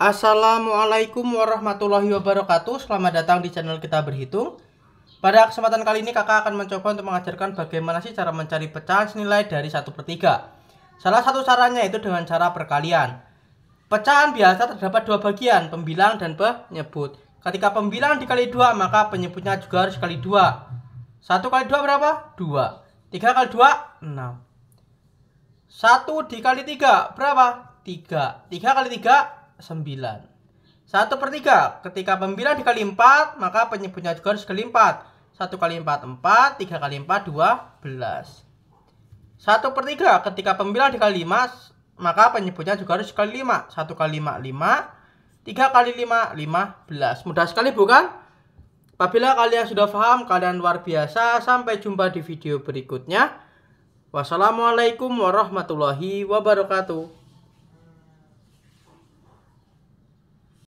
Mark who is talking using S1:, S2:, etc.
S1: Assalamualaikum warahmatullahi wabarakatuh Selamat datang di channel kita berhitung Pada kesempatan kali ini kakak akan mencoba untuk mengajarkan bagaimana sih cara mencari pecahan senilai dari 1 per 3 Salah satu caranya itu dengan cara perkalian Pecahan biasa terdapat dua bagian, pembilang dan penyebut Ketika pembilang dikali dua maka penyebutnya juga harus kali dua. Satu kali dua berapa? Dua. Tiga kali dua enam. Satu dikali tiga berapa? Tiga. Tiga kali tiga 9. 1 per 3. Ketika pembilang dikali 4, maka penyebutnya juga harus kali 4. 1 kali 4, 4. 3 kali 4, 12. 1 per 3. Ketika pembilang dikali 5, maka penyebutnya juga harus kali 5. 1 kali 5, 5. 3 kali 5, 15. Mudah sekali bukan? Apabila kalian sudah paham, kalian luar biasa. Sampai jumpa di video berikutnya. Wassalamualaikum warahmatullahi wabarakatuh.